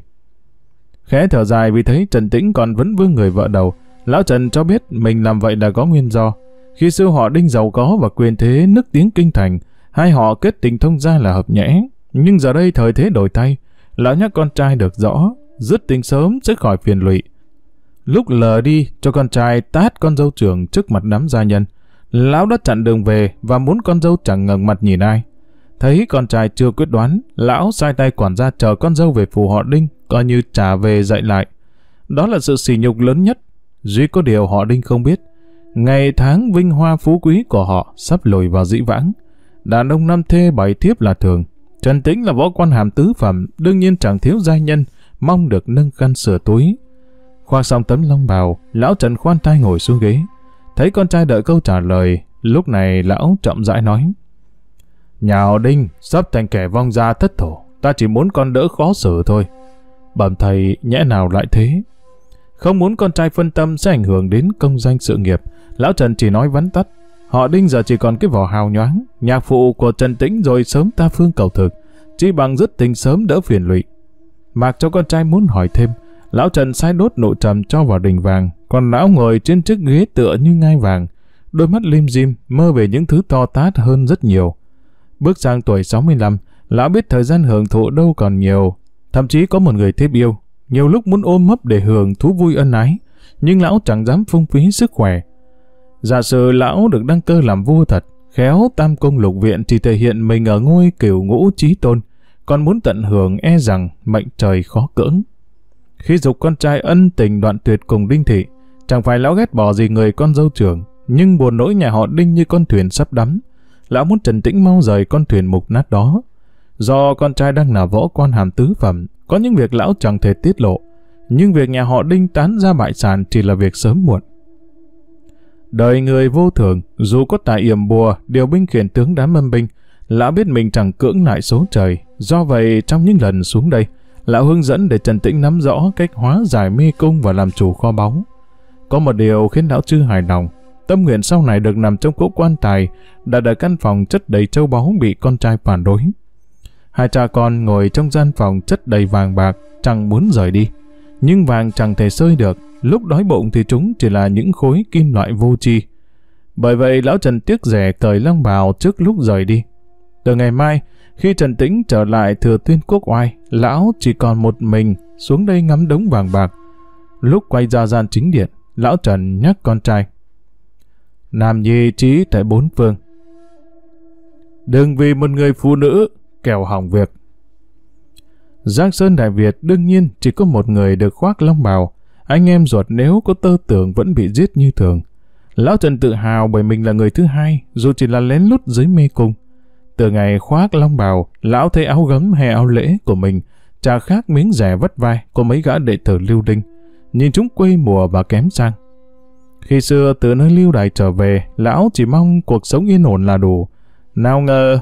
Khẽ thở dài vì thấy Trần Tĩnh còn vấn vương người vợ đầu, Lão Trần cho biết mình làm vậy là có nguyên do. Khi sư họ đinh giàu có và quyền thế nức tiếng kinh thành, hai họ kết tình thông gia là hợp nhẽ. Nhưng giờ đây thời thế đổi thay, lão nhắc con trai được rõ, dứt tình sớm sẽ khỏi phiền lụy. Lúc lờ đi cho con trai tát con dâu trưởng trước mặt đám gia nhân, lão đã chặn đường về và muốn con dâu chẳng ngẩng mặt nhìn ai. Thấy con trai chưa quyết đoán, lão sai tay quản gia chờ con dâu về phù họ đinh coi như trả về dạy lại. Đó là sự sỉ nhục lớn nhất, duy có điều họ Đinh không biết. Ngày tháng vinh hoa phú quý của họ sắp lùi vào dĩ vãng. Đàn ông năm thê bảy thiếp là thường. Trần Tĩnh là võ quan hàm tứ phẩm, đương nhiên chẳng thiếu gia nhân, mong được nâng khăn sửa túi. Khoác xong tấm long bào, lão Trần khoan tay ngồi xuống ghế. Thấy con trai đợi câu trả lời, lúc này lão chậm rãi nói. Nhà họ Đinh sắp thành kẻ vong gia thất thổ, ta chỉ muốn con đỡ khó xử thôi bẩm thầy nhẽ nào lại thế? Không muốn con trai phân tâm sẽ ảnh hưởng đến công danh sự nghiệp, lão Trần chỉ nói vắn tắt. Họ Đinh giờ chỉ còn cái vỏ hào nhoáng, nhạc phụ của Trần Tĩnh rồi sớm ta phương cầu thực, chi bằng dứt tình sớm đỡ phiền lụy. mặc cho con trai muốn hỏi thêm, lão Trần sai đốt nụ trầm cho vào đình vàng, còn lão ngồi trên chiếc ghế tựa như ngai vàng, đôi mắt lim dim, mơ về những thứ to tát hơn rất nhiều. Bước sang tuổi 65, lão biết thời gian hưởng thụ đâu còn nhiều, Thậm chí có một người thiếp yêu, nhiều lúc muốn ôm hấp để hưởng thú vui ân ái, nhưng lão chẳng dám phung phí sức khỏe. Giả sử lão được đăng cơ làm vua thật, khéo tam công lục viện thì thể hiện mình ở ngôi cửu ngũ trí tôn, còn muốn tận hưởng e rằng mệnh trời khó cưỡng. Khi dục con trai ân tình đoạn tuyệt cùng Đinh Thị, chẳng phải lão ghét bỏ gì người con dâu trưởng, nhưng buồn nỗi nhà họ Đinh như con thuyền sắp đắm. Lão muốn trần tĩnh mau rời con thuyền mục nát đó, Do con trai đang là võ quan hàm tứ phẩm, có những việc lão chẳng thể tiết lộ, nhưng việc nhà họ đinh tán ra bại sản chỉ là việc sớm muộn. Đời người vô thường, dù có tài yểm bùa, điều binh khiển tướng đám mâm binh, lão biết mình chẳng cưỡng lại số trời. Do vậy, trong những lần xuống đây, lão hướng dẫn để Trần Tĩnh nắm rõ cách hóa giải mê cung và làm chủ kho báu. Có một điều khiến lão chưa hài lòng, tâm nguyện sau này được nằm trong cỗ quan tài, đã được căn phòng chất đầy châu báu bị con trai phản đối. Hai cha con ngồi trong gian phòng chất đầy vàng bạc, chẳng muốn rời đi. Nhưng vàng chẳng thể sơi được, lúc đói bụng thì chúng chỉ là những khối kim loại vô tri. Bởi vậy lão Trần tiếc rẻ cởi lăng bào trước lúc rời đi. Từ ngày mai, khi Trần Tĩnh trở lại thừa tuyên quốc oai, lão chỉ còn một mình xuống đây ngắm đống vàng bạc. Lúc quay ra gian chính điện, lão Trần nhắc con trai. Nam Nhi trí tại bốn phương. Đừng vì một người phụ nữ kèo hỏng việc. Giang Sơn Đại Việt đương nhiên chỉ có một người được khoác long bào, anh em ruột nếu có tơ tưởng vẫn bị giết như thường. Lão Trần tự hào bởi mình là người thứ hai, dù chỉ là lén lút dưới mê cung. Từ ngày khoác long bào, lão thấy áo gấm hay áo lễ của mình, chả khác miếng rẻ vất vai của mấy gã đệ tử lưu đinh, nhìn chúng quê mùa và kém sang. Khi xưa từ nơi lưu đài trở về, lão chỉ mong cuộc sống yên ổn là đủ. Nào ngờ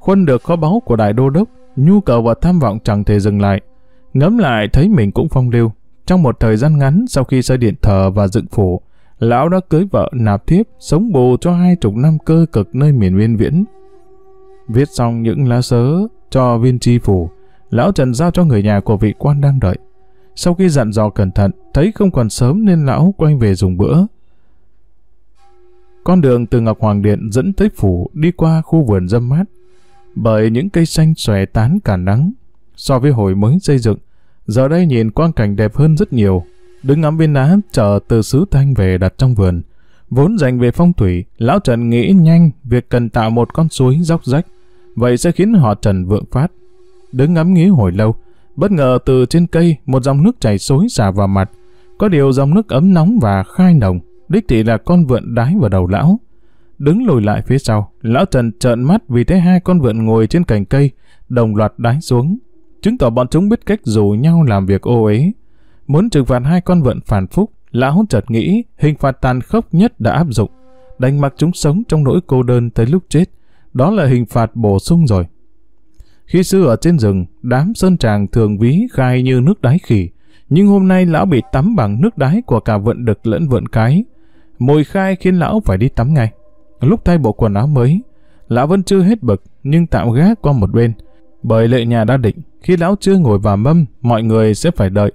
Khuân được kho báu của đại đô đốc, nhu cầu và tham vọng chẳng thể dừng lại. Ngẫm lại thấy mình cũng phong lưu. Trong một thời gian ngắn sau khi xây điện thờ và dựng phủ, lão đã cưới vợ nạp thiếp, sống bù cho hai chục năm cơ cực nơi miền biên viễn. Viết xong những lá sớ cho viên tri phủ, lão Trần giao cho người nhà của vị quan đang đợi. Sau khi dặn dò cẩn thận, thấy không còn sớm nên lão quay về dùng bữa. Con đường từ Ngọc Hoàng Điện dẫn tới phủ đi qua khu vườn dâm mát, bởi những cây xanh xòe tán cả nắng. So với hồi mới xây dựng, giờ đây nhìn quang cảnh đẹp hơn rất nhiều. Đứng ngắm viên đá chờ từ xứ thanh về đặt trong vườn. Vốn dành về phong thủy, lão Trần nghĩ nhanh việc cần tạo một con suối dốc rách, vậy sẽ khiến họ Trần vượng phát. Đứng ngắm nghĩ hồi lâu, bất ngờ từ trên cây một dòng nước chảy xối xả vào mặt. Có điều dòng nước ấm nóng và khai nồng, đích thị là con vượn đái vào đầu lão. Đứng lùi lại phía sau, lão Trần trợn mắt vì thấy hai con vượn ngồi trên cành cây, đồng loạt đái xuống. Chứng tỏ bọn chúng biết cách rủ nhau làm việc ô ấy. Muốn trừng phạt hai con vượn phản phúc, lão chợt nghĩ hình phạt tàn khốc nhất đã áp dụng. Đánh mặc chúng sống trong nỗi cô đơn tới lúc chết. Đó là hình phạt bổ sung rồi. Khi xưa ở trên rừng, đám sơn tràng thường ví khai như nước đáy khỉ. Nhưng hôm nay lão bị tắm bằng nước đáy của cả vượn đực lẫn vượn cái. Mùi khai khiến lão phải đi tắm ngay. Lúc thay bộ quần áo mới, lão vẫn chưa hết bực nhưng tạm gác qua một bên. Bởi lệ nhà đã định, khi lão chưa ngồi vào mâm, mọi người sẽ phải đợi.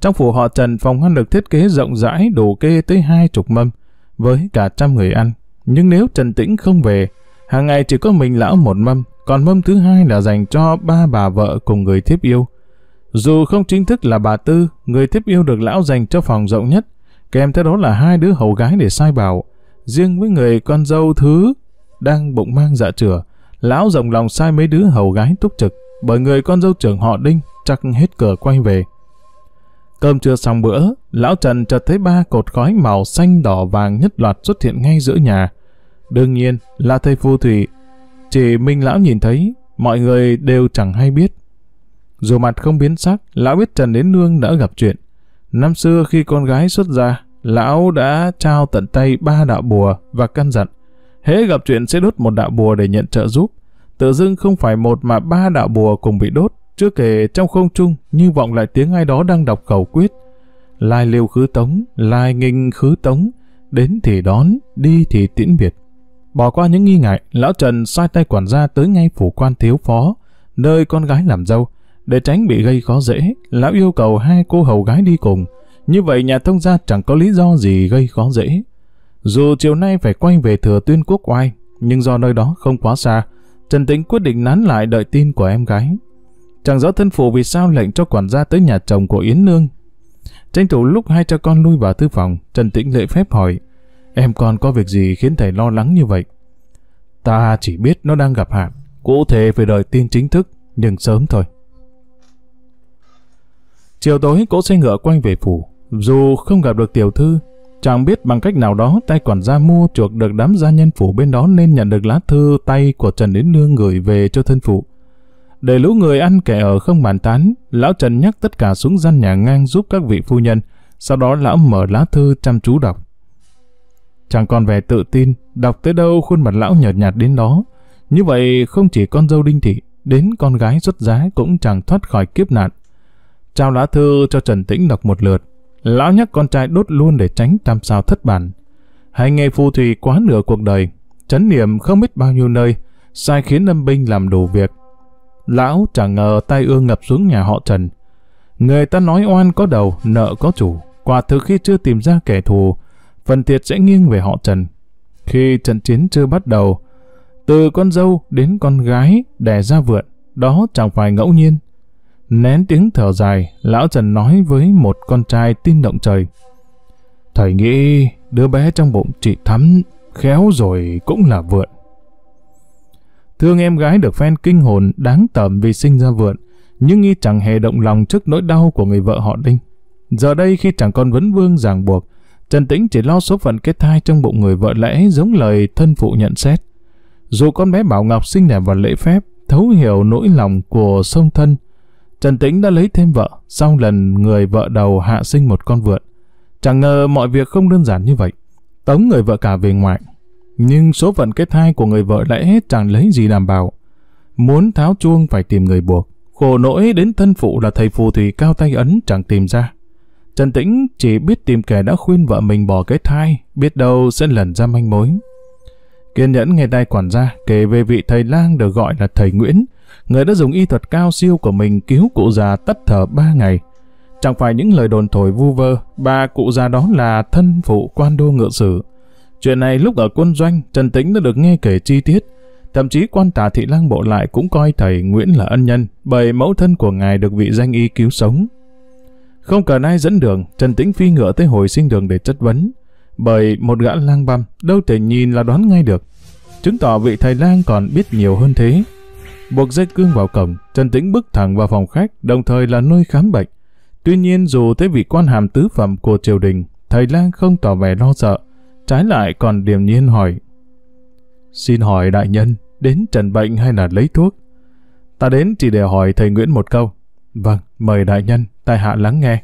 Trong phủ họ Trần, phòng ăn được thiết kế rộng rãi đủ kê tới hai chục mâm, với cả trăm người ăn. Nhưng nếu Trần Tĩnh không về, hàng ngày chỉ có mình lão một mâm, còn mâm thứ hai là dành cho ba bà vợ cùng người thiếp yêu. Dù không chính thức là bà Tư, người thiếp yêu được lão dành cho phòng rộng nhất, kèm theo đó là hai đứa hầu gái để sai bảo riêng với người con dâu thứ đang bụng mang dạ chửa, lão rồng lòng sai mấy đứa hầu gái túc trực, bởi người con dâu trưởng họ Đinh chắc hết cờ quay về. Cơm chưa xong bữa, lão Trần chợt thấy ba cột khói màu xanh đỏ vàng nhất loạt xuất hiện ngay giữa nhà. Đương nhiên là thầy phù thủy, chỉ Minh lão nhìn thấy, mọi người đều chẳng hay biết. Dù mặt không biến sắc, lão biết Trần đến nương đã gặp chuyện. Năm xưa khi con gái xuất ra lão đã trao tận tay ba đạo bùa và căn dặn, hễ gặp chuyện sẽ đốt một đạo bùa để nhận trợ giúp. Tự dưng không phải một mà ba đạo bùa cùng bị đốt, chưa kể trong không trung như vọng lại tiếng ai đó đang đọc khẩu quyết. Lai liêu khứ tống, lai nghinh khứ tống, đến thì đón, đi thì tiễn biệt. Bỏ qua những nghi ngại, lão Trần sai tay quản gia tới ngay phủ quan thiếu phó, nơi con gái làm dâu. Để tránh bị gây khó dễ, lão yêu cầu hai cô hầu gái đi cùng, như vậy nhà thông gia chẳng có lý do gì gây khó dễ. Dù chiều nay phải quay về thừa tuyên quốc oai, nhưng do nơi đó không quá xa, Trần Tĩnh quyết định nán lại đợi tin của em gái. Chẳng rõ thân phụ vì sao lệnh cho quản gia tới nhà chồng của Yến Nương. Tranh thủ lúc hai cha con lui vào thư phòng, Trần Tĩnh lễ phép hỏi, em con có việc gì khiến thầy lo lắng như vậy? Ta chỉ biết nó đang gặp hạn, cụ thể về đợi tin chính thức, nhưng sớm thôi. Chiều tối cỗ xe ngựa quay về phủ, dù không gặp được tiểu thư, chàng biết bằng cách nào đó tay quản gia mua chuộc được đám gia nhân phủ bên đó nên nhận được lá thư tay của Trần Yến Nương gửi về cho thân phụ. Để lũ người ăn kẻ ở không bàn tán, lão Trần nhắc tất cả xuống gian nhà ngang giúp các vị phu nhân, sau đó lão mở lá thư chăm chú đọc. Chàng còn vẻ tự tin, đọc tới đâu khuôn mặt lão nhợt nhạt đến đó. Như vậy không chỉ con dâu đinh thị, đến con gái xuất giá cũng chẳng thoát khỏi kiếp nạn. Trao lá thư cho Trần Tĩnh đọc một lượt, lão nhắc con trai đốt luôn để tránh tam sao thất bản. Hành nghe phù thủy quá nửa cuộc đời, chấn niệm không biết bao nhiêu nơi, sai khiến âm binh làm đủ việc. Lão chẳng ngờ tai ương ngập xuống nhà họ Trần. Người ta nói oan có đầu, nợ có chủ, quả thực khi chưa tìm ra kẻ thù, phần thiệt sẽ nghiêng về họ Trần. Khi trận chiến chưa bắt đầu, từ con dâu đến con gái đẻ ra vượn, đó chẳng phải ngẫu nhiên. Nén tiếng thở dài, lão Trần nói với một con trai tin động trời. Thầy nghĩ đứa bé trong bụng chị Thắm khéo rồi cũng là vượn. Thương em gái được phen kinh hồn đáng tầm vì sinh ra vượn, nhưng y chẳng hề động lòng trước nỗi đau của người vợ họ Đinh. Giờ đây khi chẳng còn vấn vương ràng buộc, Trần Tĩnh chỉ lo số phận kết thai trong bụng người vợ lẽ giống lời thân phụ nhận xét. Dù con bé Bảo Ngọc sinh đẹp và lễ phép, thấu hiểu nỗi lòng của sông thân, Trần Tĩnh đã lấy thêm vợ, sau lần người vợ đầu hạ sinh một con vượn. Chẳng ngờ mọi việc không đơn giản như vậy. Tống người vợ cả về ngoại, nhưng số phận cái thai của người vợ lại hết chẳng lấy gì đảm bảo. Muốn tháo chuông phải tìm người buộc, khổ nỗi đến thân phụ là thầy phù thủy cao tay ấn chẳng tìm ra. Trần Tĩnh chỉ biết tìm kẻ đã khuyên vợ mình bỏ cái thai, biết đâu sẽ lần ra manh mối. Kiên nhẫn nghe tay quản gia kể về vị thầy lang được gọi là thầy Nguyễn, người đã dùng y thuật cao siêu của mình cứu cụ già tất thở ba ngày. Chẳng phải những lời đồn thổi vu vơ, bà cụ già đó là thân phụ quan đô ngựa sử. Chuyện này lúc ở quân doanh, Trần Tĩnh đã được nghe kể chi tiết. Thậm chí quan tả thị lang bộ lại cũng coi thầy Nguyễn là ân nhân, bởi mẫu thân của ngài được vị danh y cứu sống. Không cần ai dẫn đường, Trần Tĩnh phi ngựa tới hồi sinh đường để chất vấn bởi một gã lang băm đâu thể nhìn là đoán ngay được. Chứng tỏ vị thầy lang còn biết nhiều hơn thế. Buộc dây cương vào cổng, Trần Tĩnh bước thẳng vào phòng khách, đồng thời là nơi khám bệnh. Tuy nhiên dù tới vị quan hàm tứ phẩm của triều đình, thầy lang không tỏ vẻ lo sợ, trái lại còn điềm nhiên hỏi. Xin hỏi đại nhân, đến trần bệnh hay là lấy thuốc? Ta đến chỉ để hỏi thầy Nguyễn một câu. Vâng, mời đại nhân, tại hạ lắng nghe.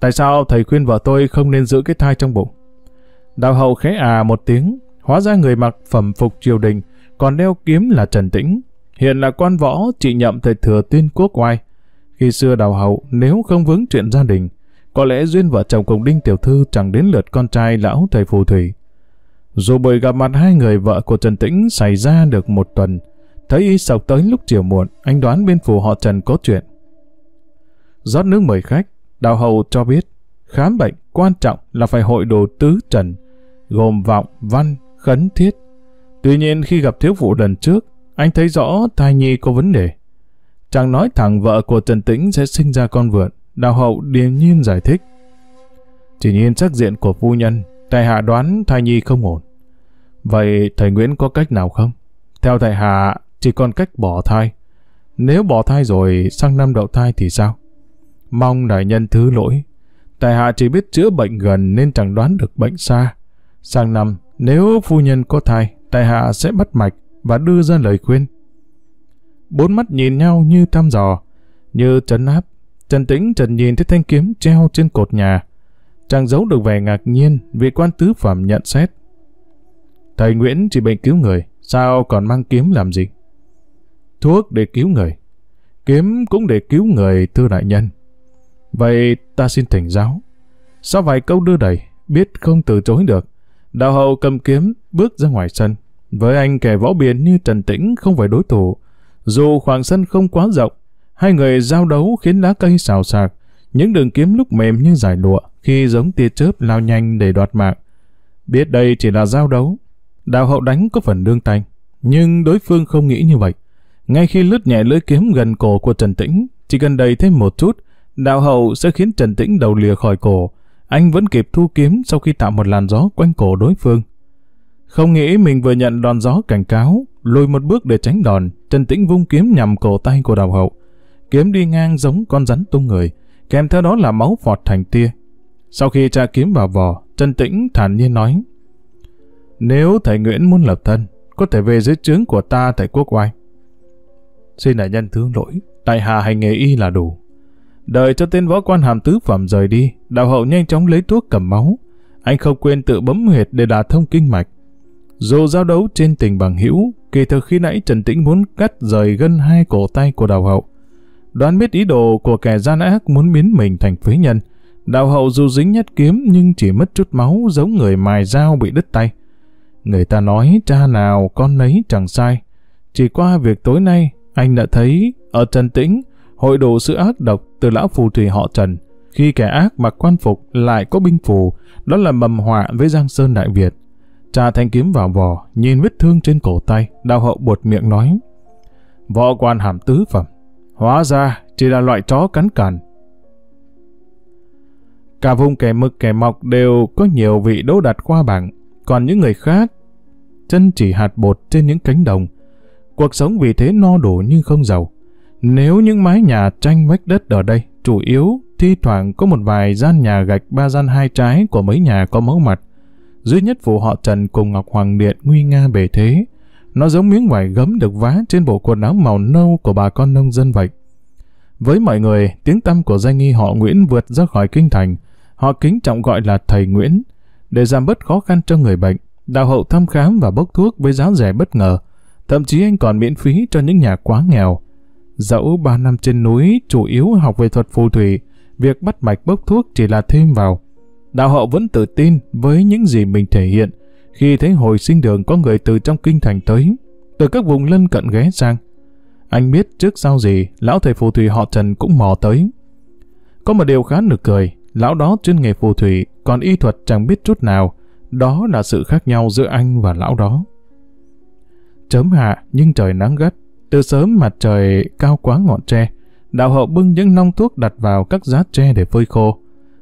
Tại sao thầy khuyên vợ tôi không nên giữ cái thai trong bụng? Đạo hậu khẽ à một tiếng, hóa ra người mặc phẩm phục triều đình, còn đeo kiếm là Trần Tĩnh, hiện là quan võ trị nhậm thời thừa tuyên quốc oai. Khi xưa đào hậu, nếu không vướng chuyện gia đình, có lẽ duyên vợ chồng cùng Đinh Tiểu Thư chẳng đến lượt con trai lão thầy phù thủy. Dù bởi gặp mặt hai người vợ của Trần Tĩnh xảy ra được một tuần, thấy y sọc tới lúc chiều muộn, anh đoán bên phủ họ Trần có chuyện. Rót nước mời khách, đào hậu cho biết, khám bệnh quan trọng là phải hội đồ tứ Trần, gồm vọng, văn, khấn thiết. Tuy nhiên khi gặp thiếu phụ lần trước, anh thấy rõ thai nhi có vấn đề. Chàng nói thẳng vợ của Trần Tĩnh sẽ sinh ra con vượn, đào hậu điềm nhiên giải thích. Chỉ nhìn sắc diện của phu nhân, tài hạ đoán thai nhi không ổn. Vậy thầy Nguyễn có cách nào không? Theo tại hạ, chỉ còn cách bỏ thai. Nếu bỏ thai rồi sang năm đậu thai thì sao? Mong đại nhân thứ lỗi. tài hạ chỉ biết chữa bệnh gần nên chẳng đoán được bệnh xa. Sang năm, nếu phu nhân có thai, tại hạ sẽ bắt mạch và đưa ra lời khuyên. Bốn mắt nhìn nhau như thăm dò, như trấn áp. Trần Tĩnh trần nhìn thấy thanh kiếm treo trên cột nhà. Chàng giấu được vẻ ngạc nhiên vì quan tứ phẩm nhận xét. Thầy Nguyễn chỉ bệnh cứu người, sao còn mang kiếm làm gì? Thuốc để cứu người, kiếm cũng để cứu người thưa đại nhân. Vậy ta xin thỉnh giáo. Sau vài câu đưa đẩy, biết không từ chối được, Đào hậu cầm kiếm, bước ra ngoài sân. Với anh kẻ võ biển như Trần Tĩnh không phải đối thủ. Dù khoảng sân không quá rộng, hai người giao đấu khiến lá cây xào xạc. Những đường kiếm lúc mềm như giải lụa khi giống tia chớp lao nhanh để đoạt mạng. Biết đây chỉ là giao đấu. Đào hậu đánh có phần đương tay. Nhưng đối phương không nghĩ như vậy. Ngay khi lướt nhẹ lưỡi kiếm gần cổ của Trần Tĩnh, chỉ cần đầy thêm một chút, đào hậu sẽ khiến Trần Tĩnh đầu lìa khỏi cổ, anh vẫn kịp thu kiếm sau khi tạo một làn gió quanh cổ đối phương. Không nghĩ mình vừa nhận đòn gió cảnh cáo, lùi một bước để tránh đòn, Trần Tĩnh vung kiếm nhằm cổ tay của đào hậu. Kiếm đi ngang giống con rắn tung người, kèm theo đó là máu vọt thành tia. Sau khi tra kiếm vào vò, Trần Tĩnh thản nhiên nói, Nếu thầy Nguyễn muốn lập thân, có thể về dưới trướng của ta tại quốc oai. Xin đại nhân thương lỗi, tại hạ hành nghề y là đủ, Đợi cho tên võ quan hàm tứ phẩm rời đi, đào hậu nhanh chóng lấy thuốc cầm máu. Anh không quên tự bấm huyệt để đả thông kinh mạch. Dù giao đấu trên tình bằng hữu, kể từ khi nãy Trần Tĩnh muốn cắt rời gân hai cổ tay của đào hậu. Đoán biết ý đồ của kẻ gian ác muốn biến mình thành phế nhân, đào hậu dù dính nhất kiếm nhưng chỉ mất chút máu giống người mài dao bị đứt tay. Người ta nói cha nào con nấy chẳng sai. Chỉ qua việc tối nay, anh đã thấy ở Trần Tĩnh, hội đủ sự ác độc từ lão phù thủy họ Trần. Khi kẻ ác mặc quan phục lại có binh phù, đó là mầm họa với Giang Sơn Đại Việt. cha thanh kiếm vào vò, nhìn vết thương trên cổ tay, đào hậu buột miệng nói. Võ quan hàm tứ phẩm, hóa ra chỉ là loại chó cắn cản. Cả vùng kẻ mực kẻ mọc đều có nhiều vị đỗ đặt qua bảng, còn những người khác chân chỉ hạt bột trên những cánh đồng. Cuộc sống vì thế no đủ nhưng không giàu. Nếu những mái nhà tranh vách đất ở đây chủ yếu thi thoảng có một vài gian nhà gạch ba gian hai trái của mấy nhà có mẫu mặt. Duy nhất vụ họ Trần cùng Ngọc Hoàng Điện nguy nga bề thế. Nó giống miếng vải gấm được vá trên bộ quần áo màu nâu của bà con nông dân vậy. Với mọi người, tiếng tăm của danh nghi họ Nguyễn vượt ra khỏi kinh thành. Họ kính trọng gọi là thầy Nguyễn. Để giảm bớt khó khăn cho người bệnh, đạo hậu thăm khám và bốc thuốc với giá rẻ bất ngờ. Thậm chí anh còn miễn phí cho những nhà quá nghèo. Dẫu ba năm trên núi chủ yếu học về thuật phù thủy, việc bắt mạch bốc thuốc chỉ là thêm vào. Đạo họ vẫn tự tin với những gì mình thể hiện khi thấy hồi sinh đường có người từ trong kinh thành tới, từ các vùng lân cận ghé sang. Anh biết trước sau gì, lão thầy phù thủy họ Trần cũng mò tới. Có một điều khá nực cười, lão đó chuyên nghề phù thủy, còn y thuật chẳng biết chút nào, đó là sự khác nhau giữa anh và lão đó. Chớm hạ, nhưng trời nắng gắt, từ sớm mặt trời cao quá ngọn tre, đạo hậu bưng những nong thuốc đặt vào các giá tre để phơi khô.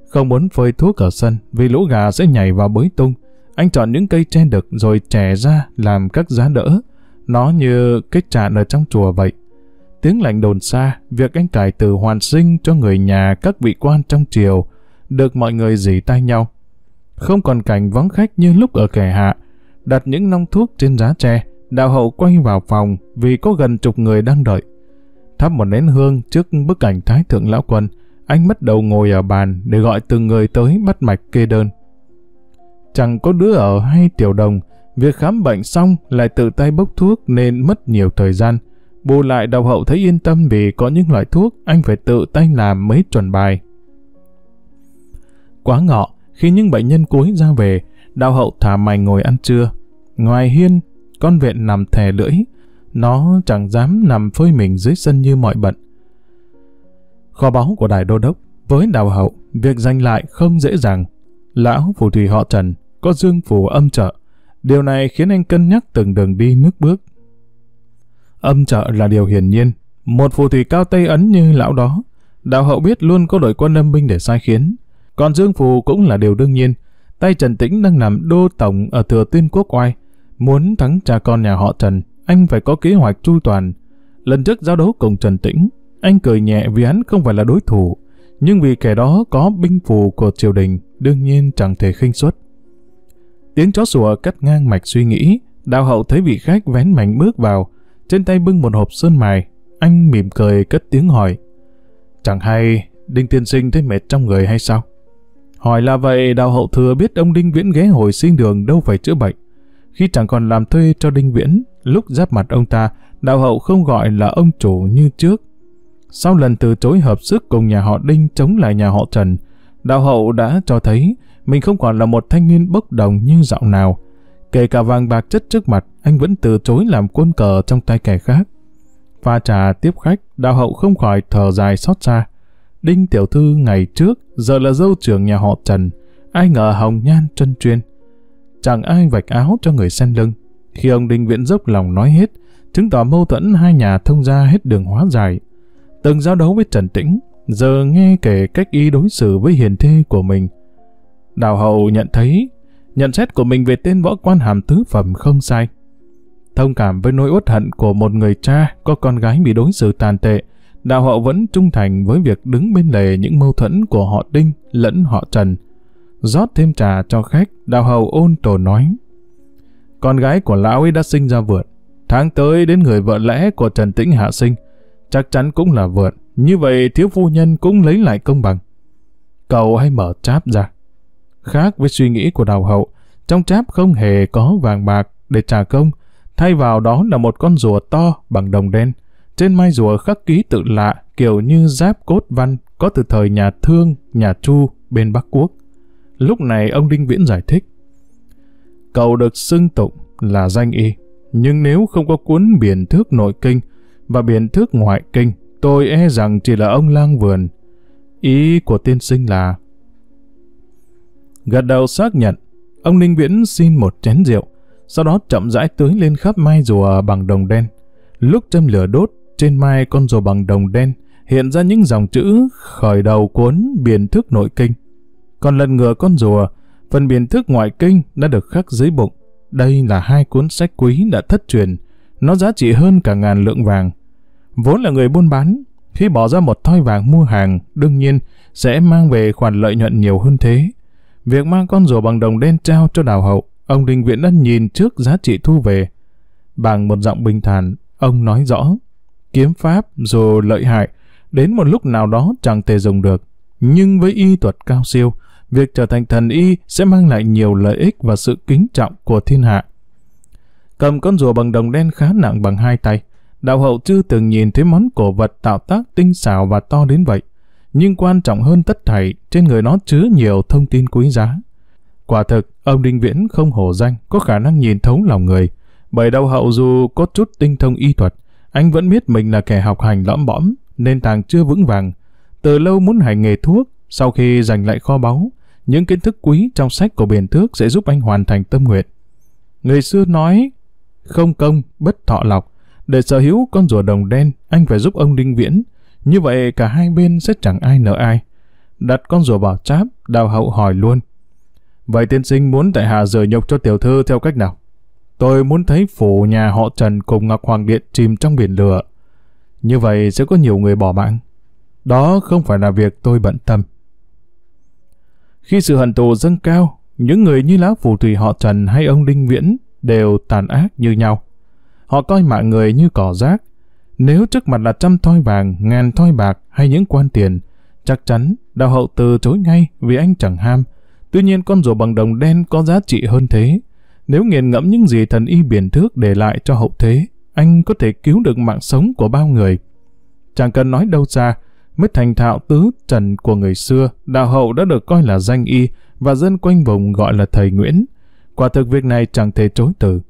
Không muốn phơi thuốc ở sân vì lũ gà sẽ nhảy vào bới tung. Anh chọn những cây tre đực rồi trẻ ra làm các giá đỡ. Nó như cái trạn ở trong chùa vậy. Tiếng lạnh đồn xa, việc anh cải từ hoàn sinh cho người nhà các vị quan trong triều được mọi người dì tay nhau. Không còn cảnh vắng khách như lúc ở kẻ hạ, đặt những nong thuốc trên giá tre, Đạo hậu quay vào phòng vì có gần chục người đang đợi. Thắp một nén hương trước bức ảnh Thái Thượng Lão Quân, anh bắt đầu ngồi ở bàn để gọi từng người tới bắt mạch kê đơn. Chẳng có đứa ở hay tiểu đồng, việc khám bệnh xong lại tự tay bốc thuốc nên mất nhiều thời gian. Bù lại đạo hậu thấy yên tâm vì có những loại thuốc anh phải tự tay làm mới chuẩn bài. Quá ngọ, khi những bệnh nhân cuối ra về, đạo hậu thả mày ngồi ăn trưa. Ngoài hiên con vẹn nằm thè lưỡi, nó chẳng dám nằm phơi mình dưới sân như mọi bận. Kho báu của đại đô đốc, với đào hậu, việc giành lại không dễ dàng. Lão phù thủy họ Trần, có dương phù âm trợ. Điều này khiến anh cân nhắc từng đường đi nước bước. Âm trợ là điều hiển nhiên. Một phù thủy cao Tây Ấn như lão đó, đào hậu biết luôn có đội quân âm binh để sai khiến. Còn dương phù cũng là điều đương nhiên. Tay Trần Tĩnh đang nằm đô tổng ở thừa tuyên quốc oai, Muốn thắng cha con nhà họ Trần, anh phải có kế hoạch chu toàn. Lần trước giao đấu cùng Trần Tĩnh, anh cười nhẹ vì hắn không phải là đối thủ, nhưng vì kẻ đó có binh phù của triều đình, đương nhiên chẳng thể khinh suất. Tiếng chó sủa cắt ngang mạch suy nghĩ, đào hậu thấy vị khách vén mảnh bước vào, trên tay bưng một hộp sơn mài, anh mỉm cười cất tiếng hỏi. Chẳng hay, Đinh Tiên Sinh thấy mệt trong người hay sao? Hỏi là vậy, đào hậu thừa biết ông Đinh Viễn ghé hồi xin đường đâu phải chữa bệnh, khi chẳng còn làm thuê cho Đinh Viễn, lúc giáp mặt ông ta, đạo hậu không gọi là ông chủ như trước. Sau lần từ chối hợp sức cùng nhà họ Đinh chống lại nhà họ Trần, đạo hậu đã cho thấy mình không còn là một thanh niên bốc đồng như dạo nào. Kể cả vàng bạc chất trước mặt, anh vẫn từ chối làm quân cờ trong tay kẻ khác. Pha trà tiếp khách, đạo hậu không khỏi thở dài xót xa. Đinh tiểu thư ngày trước, giờ là dâu trưởng nhà họ Trần, ai ngờ hồng nhan chân truyền chẳng ai vạch áo cho người sen lưng. Khi ông Đinh Viễn dốc lòng nói hết, chứng tỏ mâu thuẫn hai nhà thông ra hết đường hóa dài. Từng giao đấu với Trần Tĩnh, giờ nghe kể cách y đối xử với hiền thê của mình. Đào hậu nhận thấy, nhận xét của mình về tên võ quan hàm tứ phẩm không sai. Thông cảm với nỗi uất hận của một người cha có con gái bị đối xử tàn tệ, đạo hậu vẫn trung thành với việc đứng bên lề những mâu thuẫn của họ Đinh lẫn họ Trần rót thêm trà cho khách, đào hầu ôn tồn nói. Con gái của lão ấy đã sinh ra vượn, tháng tới đến người vợ lẽ của Trần Tĩnh hạ sinh, chắc chắn cũng là vượn, như vậy thiếu phu nhân cũng lấy lại công bằng. Cậu hãy mở cháp ra. Khác với suy nghĩ của đào hậu, trong cháp không hề có vàng bạc để trả công, thay vào đó là một con rùa to bằng đồng đen. Trên mai rùa khắc ký tự lạ kiểu như giáp cốt văn có từ thời nhà Thương, nhà Chu bên Bắc Quốc. Lúc này ông Đinh Viễn giải thích. Cậu được xưng tụng là danh y, nhưng nếu không có cuốn biển thước nội kinh và biển thước ngoại kinh, tôi e rằng chỉ là ông lang vườn. Ý của tiên sinh là... Gật đầu xác nhận, ông Ninh Viễn xin một chén rượu, sau đó chậm rãi tưới lên khắp mai rùa bằng đồng đen. Lúc châm lửa đốt, trên mai con rùa bằng đồng đen hiện ra những dòng chữ khởi đầu cuốn biển thức nội kinh còn lần ngựa con rùa, phần biện thức ngoại kinh đã được khắc dưới bụng. Đây là hai cuốn sách quý đã thất truyền, nó giá trị hơn cả ngàn lượng vàng. Vốn là người buôn bán, khi bỏ ra một thoi vàng mua hàng, đương nhiên sẽ mang về khoản lợi nhuận nhiều hơn thế. Việc mang con rùa bằng đồng đen trao cho đào hậu, ông Đình Viện đã nhìn trước giá trị thu về. Bằng một giọng bình thản, ông nói rõ, kiếm pháp dù lợi hại, đến một lúc nào đó chẳng thể dùng được. Nhưng với y thuật cao siêu, việc trở thành thần y sẽ mang lại nhiều lợi ích và sự kính trọng của thiên hạ. Cầm con rùa bằng đồng đen khá nặng bằng hai tay, đạo hậu chưa từng nhìn thấy món cổ vật tạo tác tinh xảo và to đến vậy. Nhưng quan trọng hơn tất thảy, trên người nó chứa nhiều thông tin quý giá. Quả thực, ông Đinh Viễn không hổ danh, có khả năng nhìn thấu lòng người. Bởi đạo hậu dù có chút tinh thông y thuật, anh vẫn biết mình là kẻ học hành lõm bõm, nên tàng chưa vững vàng. Từ lâu muốn hành nghề thuốc, sau khi giành lại kho báu, những kiến thức quý trong sách của Biển Thước sẽ giúp anh hoàn thành tâm nguyện. Người xưa nói, không công, bất thọ lọc. Để sở hữu con rùa đồng đen, anh phải giúp ông Đinh Viễn. Như vậy cả hai bên sẽ chẳng ai nợ ai. Đặt con rùa vào cháp, đào hậu hỏi luôn. Vậy tiên sinh muốn tại hạ rời nhục cho tiểu thư theo cách nào? Tôi muốn thấy phủ nhà họ Trần cùng Ngọc Hoàng Điện chìm trong biển lửa. Như vậy sẽ có nhiều người bỏ mạng. Đó không phải là việc tôi bận tâm. Khi sự hận thù dâng cao, những người như lão phù thủy họ Trần hay ông Đinh Viễn đều tàn ác như nhau. Họ coi mạng người như cỏ rác. Nếu trước mặt là trăm thoi vàng, ngàn thoi bạc hay những quan tiền, chắc chắn đạo hậu từ chối ngay vì anh chẳng ham. Tuy nhiên con rùa bằng đồng đen có giá trị hơn thế. Nếu nghiền ngẫm những gì thần y biển thước để lại cho hậu thế, anh có thể cứu được mạng sống của bao người. Chẳng cần nói đâu xa, mới thành thạo tứ trần của người xưa, đạo hậu đã được coi là danh y và dân quanh vùng gọi là thầy Nguyễn. Quả thực việc này chẳng thể chối từ.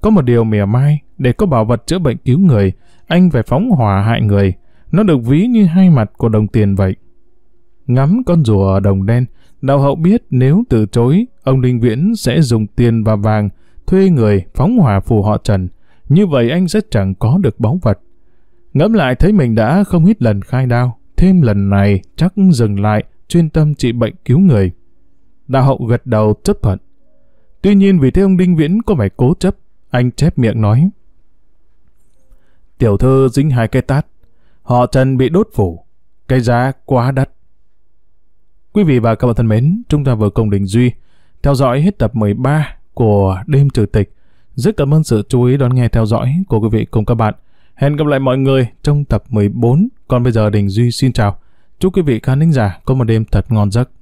Có một điều mỉa mai, để có bảo vật chữa bệnh cứu người, anh phải phóng hỏa hại người. Nó được ví như hai mặt của đồng tiền vậy. Ngắm con rùa ở đồng đen, đạo hậu biết nếu từ chối, ông Linh Viễn sẽ dùng tiền và vàng thuê người phóng hỏa phù họ Trần. Như vậy anh sẽ chẳng có được báu vật. Ngẫm lại thấy mình đã không ít lần khai đao, thêm lần này chắc dừng lại, chuyên tâm trị bệnh cứu người. Đạo hậu gật đầu chấp thuận. Tuy nhiên vì thế ông Đinh Viễn có vẻ cố chấp, anh chép miệng nói. Tiểu thư dính hai cái tát, họ Trần bị đốt phủ, cái giá quá đắt. Quý vị và các bạn thân mến, chúng ta vừa cùng Đình Duy theo dõi hết tập 13 của Đêm Trừ Tịch. Rất cảm ơn sự chú ý đón nghe theo dõi của quý vị cùng các bạn. Hẹn gặp lại mọi người trong tập 14. Còn bây giờ Đình Duy xin chào. Chúc quý vị khán thính giả có một đêm thật ngon giấc.